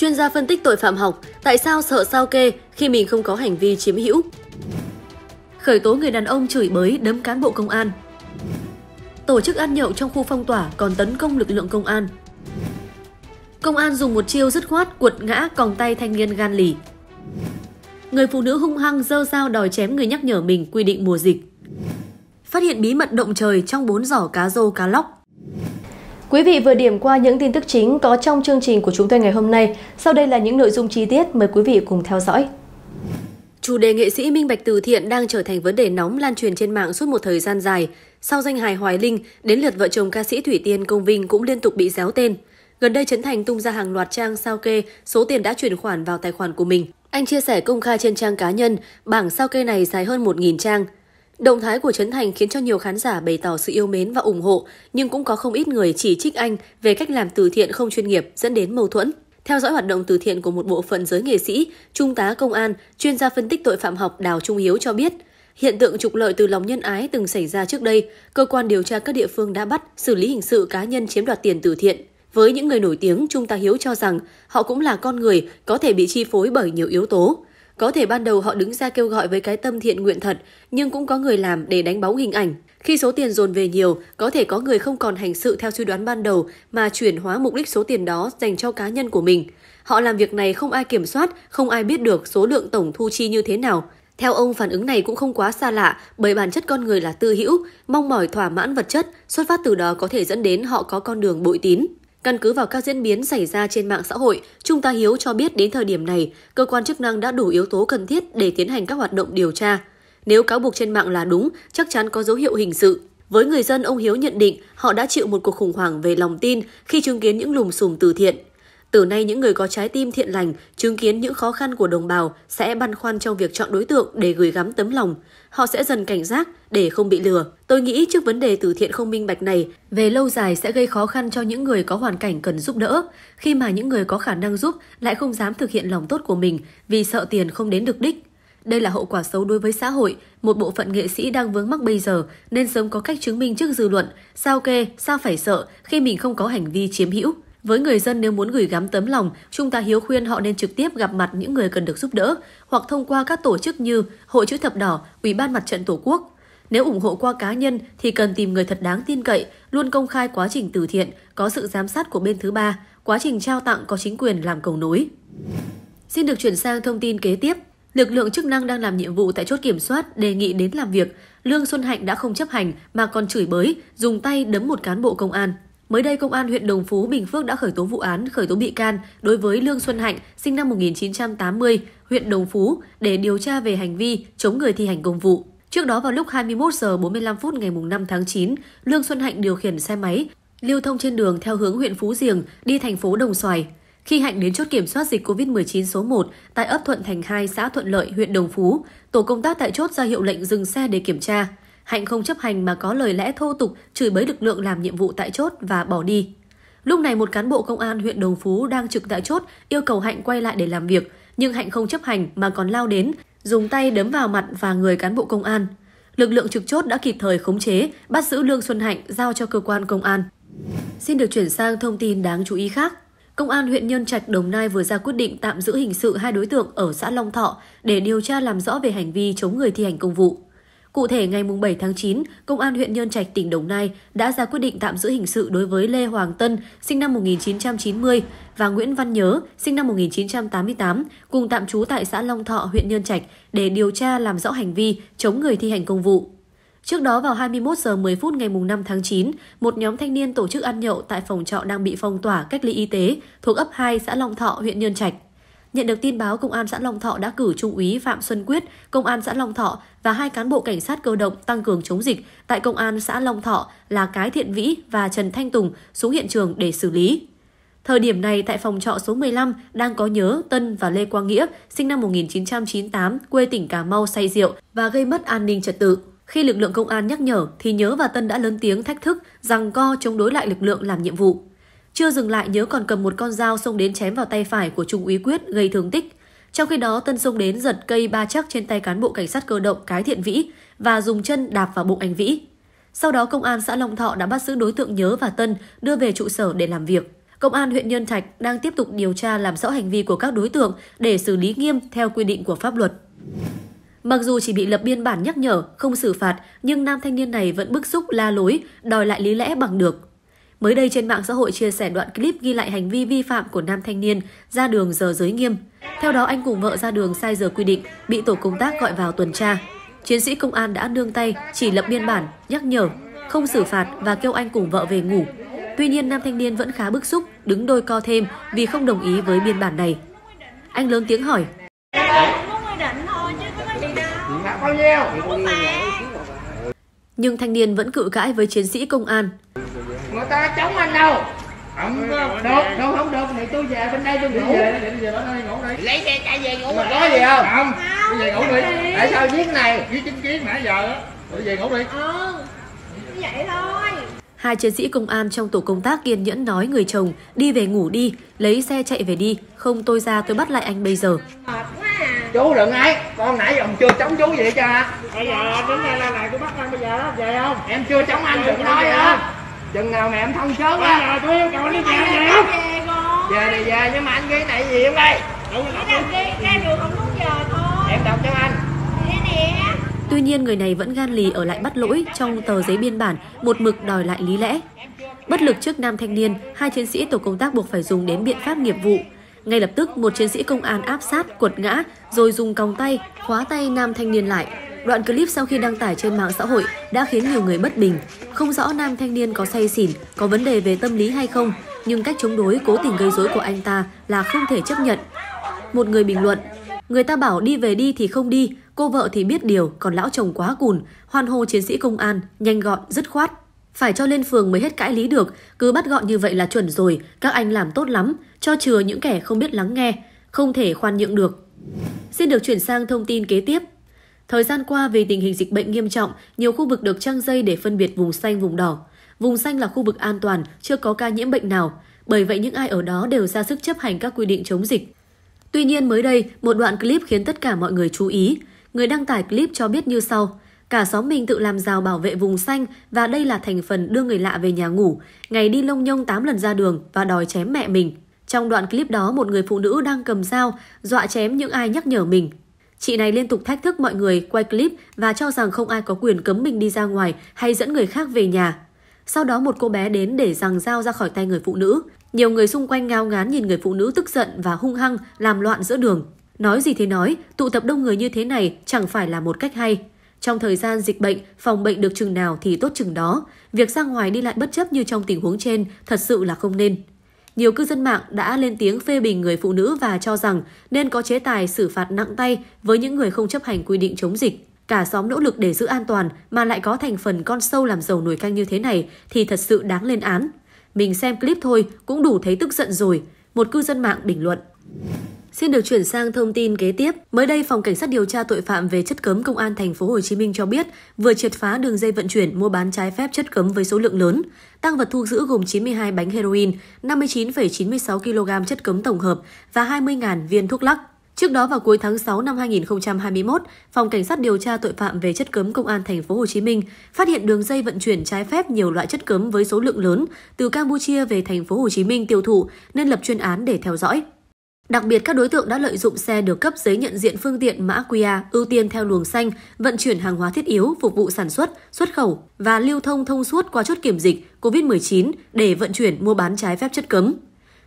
Chuyên gia phân tích tội phạm học, tại sao sợ sao kê khi mình không có hành vi chiếm hữu? Khởi tố người đàn ông chửi bới đấm cán bộ công an. Tổ chức ăn nhậu trong khu phong tỏa còn tấn công lực lượng công an. Công an dùng một chiêu dứt khoát cuột ngã còng tay thanh niên gan lì. Người phụ nữ hung hăng dơ dao đòi chém người nhắc nhở mình quy định mùa dịch. Phát hiện bí mật động trời trong bốn giỏ cá rô cá lóc Quý vị vừa điểm qua những tin tức chính có trong chương trình của chúng tôi ngày hôm nay. Sau đây là những nội dung chi tiết mời quý vị cùng theo dõi. Chủ đề nghệ sĩ minh bạch từ thiện đang trở thành vấn đề nóng lan truyền trên mạng suốt một thời gian dài. Sau danh hài Hoài Linh, đến lượt vợ chồng ca sĩ Thủy Tiên Công Vinh cũng liên tục bị déo tên. Gần đây Trấn Thành tung ra hàng loạt trang sao kê số tiền đã chuyển khoản vào tài khoản của mình. Anh chia sẻ công khai trên trang cá nhân, bảng sao kê này dài hơn 1.000 trang, Động thái của Trấn Thành khiến cho nhiều khán giả bày tỏ sự yêu mến và ủng hộ, nhưng cũng có không ít người chỉ trích anh về cách làm từ thiện không chuyên nghiệp dẫn đến mâu thuẫn. Theo dõi hoạt động từ thiện của một bộ phận giới nghệ sĩ, Trung tá Công an, chuyên gia phân tích tội phạm học Đào Trung Hiếu cho biết, hiện tượng trục lợi từ lòng nhân ái từng xảy ra trước đây, cơ quan điều tra các địa phương đã bắt, xử lý hình sự cá nhân chiếm đoạt tiền từ thiện. Với những người nổi tiếng, Trung tá Hiếu cho rằng họ cũng là con người có thể bị chi phối bởi nhiều yếu tố. Có thể ban đầu họ đứng ra kêu gọi với cái tâm thiện nguyện thật, nhưng cũng có người làm để đánh bóng hình ảnh. Khi số tiền dồn về nhiều, có thể có người không còn hành sự theo suy đoán ban đầu mà chuyển hóa mục đích số tiền đó dành cho cá nhân của mình. Họ làm việc này không ai kiểm soát, không ai biết được số lượng tổng thu chi như thế nào. Theo ông, phản ứng này cũng không quá xa lạ bởi bản chất con người là tư hữu, mong mỏi thỏa mãn vật chất, xuất phát từ đó có thể dẫn đến họ có con đường bội tín. Căn cứ vào các diễn biến xảy ra trên mạng xã hội, Trung tá Hiếu cho biết đến thời điểm này, cơ quan chức năng đã đủ yếu tố cần thiết để tiến hành các hoạt động điều tra. Nếu cáo buộc trên mạng là đúng, chắc chắn có dấu hiệu hình sự. Với người dân, ông Hiếu nhận định họ đã chịu một cuộc khủng hoảng về lòng tin khi chứng kiến những lùm xùm từ thiện. Từ nay những người có trái tim thiện lành chứng kiến những khó khăn của đồng bào sẽ băn khoăn trong việc chọn đối tượng để gửi gắm tấm lòng. Họ sẽ dần cảnh giác để không bị lừa. Tôi nghĩ trước vấn đề từ thiện không minh bạch này, về lâu dài sẽ gây khó khăn cho những người có hoàn cảnh cần giúp đỡ, khi mà những người có khả năng giúp lại không dám thực hiện lòng tốt của mình vì sợ tiền không đến được đích. Đây là hậu quả xấu đối với xã hội, một bộ phận nghệ sĩ đang vướng mắc bây giờ nên sớm có cách chứng minh trước dư luận, sao kê, sao phải sợ khi mình không có hành vi chiếm hữu. Với người dân nếu muốn gửi gắm tấm lòng, chúng ta Hiếu khuyên họ nên trực tiếp gặp mặt những người cần được giúp đỡ hoặc thông qua các tổ chức như Hội chữ thập đỏ, Ủy ban Mặt trận Tổ quốc. Nếu ủng hộ qua cá nhân thì cần tìm người thật đáng tin cậy, luôn công khai quá trình từ thiện, có sự giám sát của bên thứ ba, quá trình trao tặng có chính quyền làm cầu nối. Xin được chuyển sang thông tin kế tiếp. Lực lượng chức năng đang làm nhiệm vụ tại chốt kiểm soát đề nghị đến làm việc. Lương Xuân Hạnh đã không chấp hành mà còn chửi bới, dùng tay đấm một cán bộ công an. Mới đây, Công an huyện Đồng Phú, Bình Phước đã khởi tố vụ án, khởi tố bị can đối với Lương Xuân Hạnh, sinh năm 1980, huyện Đồng Phú, để điều tra về hành vi chống người thi hành công vụ. Trước đó vào lúc 21 giờ 45 phút ngày 5 tháng 9, Lương Xuân Hạnh điều khiển xe máy lưu thông trên đường theo hướng huyện Phú Diềng đi thành phố Đồng Xoài. Khi Hạnh đến chốt kiểm soát dịch COVID-19 số 1 tại ấp Thuận Thành 2, xã Thuận Lợi, huyện Đồng Phú, tổ công tác tại chốt ra hiệu lệnh dừng xe để kiểm tra. Hạnh không chấp hành mà có lời lẽ thô tục chửi bới lực lượng làm nhiệm vụ tại chốt và bỏ đi. Lúc này một cán bộ công an huyện Đồng Phú đang trực tại chốt yêu cầu Hạnh quay lại để làm việc, nhưng Hạnh không chấp hành mà còn lao đến, dùng tay đấm vào mặt và người cán bộ công an. Lực lượng trực chốt đã kịp thời khống chế, bắt giữ Lương Xuân Hạnh giao cho cơ quan công an. Xin được chuyển sang thông tin đáng chú ý khác. Công an huyện Nhân Trạch Đồng Nai vừa ra quyết định tạm giữ hình sự hai đối tượng ở xã Long Thọ để điều tra làm rõ về hành vi chống người thi hành công vụ. Cụ thể, ngày 7 tháng 9, Công an huyện Nhơn Trạch, tỉnh Đồng Nai đã ra quyết định tạm giữ hình sự đối với Lê Hoàng Tân, sinh năm 1990, và Nguyễn Văn Nhớ, sinh năm 1988, cùng tạm trú tại xã Long Thọ, huyện Nhơn Trạch, để điều tra làm rõ hành vi chống người thi hành công vụ. Trước đó vào 21 giờ 10 phút ngày 5 tháng 9, một nhóm thanh niên tổ chức ăn nhậu tại phòng trọ đang bị phong tỏa cách ly y tế thuộc ấp 2 xã Long Thọ, huyện Nhơn Trạch. Nhận được tin báo, Công an xã Long Thọ đã cử Trung úy Phạm Xuân Quyết, Công an xã Long Thọ và hai cán bộ cảnh sát cơ động tăng cường chống dịch tại Công an xã Long Thọ là Cái Thiện Vĩ và Trần Thanh Tùng xuống hiện trường để xử lý. Thời điểm này tại phòng trọ số 15 đang có Nhớ, Tân và Lê Quang Nghĩa, sinh năm 1998, quê tỉnh Cà Mau say rượu và gây mất an ninh trật tự. Khi lực lượng công an nhắc nhở thì Nhớ và Tân đã lớn tiếng thách thức rằng co chống đối lại lực lượng làm nhiệm vụ. Chưa dừng lại nhớ còn cầm một con dao xông đến chém vào tay phải của Trung úy Quyết gây thương tích. Trong khi đó Tân xông đến giật cây ba chắc trên tay cán bộ cảnh sát cơ động Cái Thiện Vĩ và dùng chân đạp vào bụng anh Vĩ. Sau đó công an xã Long Thọ đã bắt giữ đối tượng Nhớ và Tân đưa về trụ sở để làm việc. Công an huyện Nhân Trạch đang tiếp tục điều tra làm rõ hành vi của các đối tượng để xử lý nghiêm theo quy định của pháp luật. Mặc dù chỉ bị lập biên bản nhắc nhở, không xử phạt, nhưng nam thanh niên này vẫn bức xúc la lối, đòi lại lý lẽ bằng được mới đây trên mạng xã hội chia sẻ đoạn clip ghi lại hành vi vi phạm của nam thanh niên ra đường giờ giới nghiêm. Theo đó, anh cùng vợ ra đường sai giờ quy định, bị tổ công tác gọi vào tuần tra. Chiến sĩ công an đã nương tay, chỉ lập biên bản, nhắc nhở, không xử phạt và kêu anh cùng vợ về ngủ. Tuy nhiên, nam thanh niên vẫn khá bức xúc, đứng đôi co thêm vì không đồng ý với biên bản này. Anh lớn tiếng hỏi. Nhưng thanh niên vẫn cự cãi với chiến sĩ công an, ta chống anh đâu không được không, không được thì tôi về bên đây tôi ngủ về đi về bên đây ngủ đi lấy xe chạy về ngủ mà có gì không không tôi về ngủ đi tại sao viết này viết chính kiến nãy giờ á tôi về ngủ đi ừ, vậy thôi Hai chiến sĩ công an trong tổ công tác kiên nhẫn nói người chồng đi về ngủ đi, lấy xe chạy về đi, không tôi ra tôi bắt lại anh bây giờ. À. Chú đừng ấy, con nãy giờ chưa chống chú vậy cha. Bây giờ đứng đây là này tôi bắt anh bây giờ đó, về không? Em chưa chống anh đừng nói á chừng nào mẹ em thông chớn á rồi tôi yêu cầu anh đi về về về thì về nhưng mà anh ghi này gì không đây đúng đọc ghi ra không đúng giờ thôi em đọc cho anh Tuy nhiên người này vẫn gan lì ở lại bắt lỗi trong tờ giấy biên bản, một mực đòi lại lý lẽ. Bất lực trước nam thanh niên, hai chiến sĩ tổ công tác buộc phải dùng đến biện pháp nghiệp vụ. Ngay lập tức, một chiến sĩ công an áp sát, quật ngã, rồi dùng còng tay, khóa tay nam thanh niên lại. Đoạn clip sau khi đăng tải trên mạng xã hội đã khiến nhiều người bất bình. Không rõ nam thanh niên có say xỉn, có vấn đề về tâm lý hay không, nhưng cách chống đối cố tình gây rối của anh ta là không thể chấp nhận. Một người bình luận, người ta bảo đi về đi thì không đi, cô vợ thì biết điều, còn lão chồng quá cùn, hoan hô chiến sĩ công an, nhanh gọn, dứt khoát. Phải cho lên phường mới hết cãi lý được, cứ bắt gọn như vậy là chuẩn rồi, các anh làm tốt lắm, cho chừa những kẻ không biết lắng nghe, không thể khoan nhượng được. Xin được chuyển sang thông tin kế tiếp. Thời gian qua vì tình hình dịch bệnh nghiêm trọng, nhiều khu vực được trăng dây để phân biệt vùng xanh vùng đỏ. Vùng xanh là khu vực an toàn, chưa có ca nhiễm bệnh nào. Bởi vậy những ai ở đó đều ra sức chấp hành các quy định chống dịch. Tuy nhiên mới đây, một đoạn clip khiến tất cả mọi người chú ý. Người đăng tải clip cho biết như sau. Cả xóm mình tự làm rào bảo vệ vùng xanh và đây là thành phần đưa người lạ về nhà ngủ. Ngày đi lông nhông 8 lần ra đường và đòi chém mẹ mình. Trong đoạn clip đó, một người phụ nữ đang cầm dao, dọa chém những ai nhắc nhở mình. Chị này liên tục thách thức mọi người quay clip và cho rằng không ai có quyền cấm mình đi ra ngoài hay dẫn người khác về nhà. Sau đó một cô bé đến để rằng dao ra khỏi tay người phụ nữ. Nhiều người xung quanh ngao ngán nhìn người phụ nữ tức giận và hung hăng làm loạn giữa đường. Nói gì thế nói, tụ tập đông người như thế này chẳng phải là một cách hay. Trong thời gian dịch bệnh, phòng bệnh được chừng nào thì tốt chừng đó. Việc ra ngoài đi lại bất chấp như trong tình huống trên thật sự là không nên. Nhiều cư dân mạng đã lên tiếng phê bình người phụ nữ và cho rằng nên có chế tài xử phạt nặng tay với những người không chấp hành quy định chống dịch. Cả xóm nỗ lực để giữ an toàn mà lại có thành phần con sâu làm giàu nồi canh như thế này thì thật sự đáng lên án. Mình xem clip thôi cũng đủ thấy tức giận rồi, một cư dân mạng bình luận. Xin được chuyển sang thông tin kế tiếp. Mới đây, Phòng Cảnh sát điều tra tội phạm về chất cấm Công an thành phố Hồ Chí Minh cho biết vừa triệt phá đường dây vận chuyển mua bán trái phép chất cấm với số lượng lớn. Tăng vật thu giữ gồm 92 bánh heroin, 59,96 kg chất cấm tổng hợp và 20.000 viên thuốc lắc. Trước đó vào cuối tháng 6 năm 2021, Phòng Cảnh sát điều tra tội phạm về chất cấm Công an thành phố Hồ Chí Minh phát hiện đường dây vận chuyển trái phép nhiều loại chất cấm với số lượng lớn từ Campuchia về thành phố Hồ Chí Minh tiêu thụ nên lập chuyên án để theo dõi. Đặc biệt, các đối tượng đã lợi dụng xe được cấp giấy nhận diện phương tiện mã QR ưu tiên theo luồng xanh, vận chuyển hàng hóa thiết yếu phục vụ sản xuất, xuất khẩu và lưu thông thông suốt qua chốt kiểm dịch COVID-19 để vận chuyển mua bán trái phép chất cấm.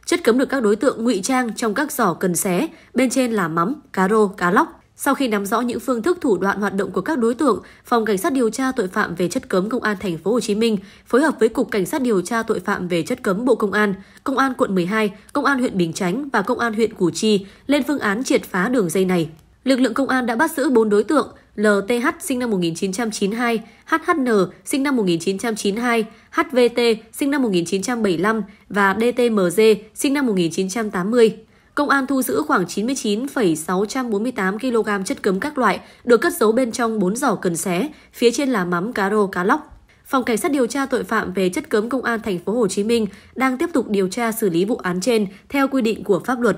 Chất cấm được các đối tượng ngụy trang trong các giỏ cần xé, bên trên là mắm, cá rô, cá lóc, sau khi nắm rõ những phương thức thủ đoạn hoạt động của các đối tượng, Phòng Cảnh sát điều tra tội phạm về chất cấm Công an thành phố Hồ Chí Minh phối hợp với Cục Cảnh sát điều tra tội phạm về chất cấm Bộ Công an, Công an quận 12, Công an huyện Bình Chánh và Công an huyện Củ Chi lên phương án triệt phá đường dây này. Lực lượng công an đã bắt giữ 4 đối tượng LTH sinh năm 1992, HHN sinh năm 1992, HVT sinh năm 1975 và DTMG sinh năm 1980 công an thu giữ khoảng 99,648 kg chất cấm các loại được cất giấu bên trong 4 giỏ cần xé, phía trên là mắm cá rô cá lóc. Phòng Cảnh sát điều tra tội phạm về chất cấm Công an thành phố Hồ Chí Minh đang tiếp tục điều tra xử lý vụ án trên theo quy định của pháp luật.